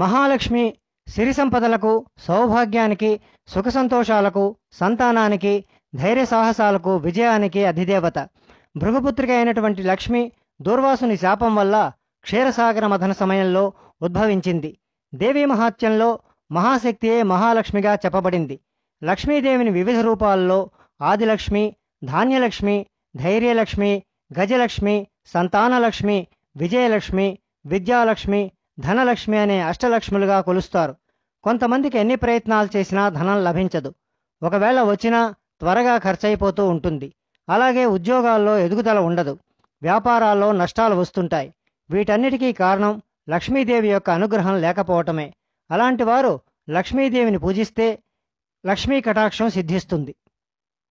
మహాలక్ష్మి సిరి సంపదలకు సౌభాగ్యానికి సుఖ సంతోషాలకు సంతానానికి ధైర్య సాహసాలకు విజయానికి అధిదేవత భృగుపుత్రిక అయినటువంటి లక్ష్మి దూర్వాసుని శాపం వల్ల క్షీరసాగర మథన సమయంలో ఉద్భవించింది దేవీ మహాత్యంలో మహాశక్తియే మహాలక్ష్మిగా చెప్పబడింది లక్ష్మీదేవిని వివిధ రూపాల్లో ఆదిలక్ష్మి ధాన్యలక్ష్మి ధైర్యలక్ష్మి గజలక్ష్మి సంతానలక్ష్మి విజయలక్ష్మి విద్యాలక్ష్మి ధనలక్ష్మి అనే అష్టలక్ష్ములుగా కొలుస్తారు కొంతమందికి ఎన్ని ప్రయత్నాలు చేసినా ధనం లభించదు ఒకవేళ వచ్చినా త్వరగా ఖర్చయిపోతూ ఉంటుంది అలాగే ఉద్యోగాల్లో ఎదుగుదల ఉండదు వ్యాపారాల్లో నష్టాలు వస్తుంటాయి వీటన్నిటికీ కారణం లక్ష్మీదేవి యొక్క అనుగ్రహం లేకపోవటమే అలాంటి వారు లక్ష్మీదేవిని పూజిస్తే లక్ష్మీ కటాక్షం సిద్ధిస్తుంది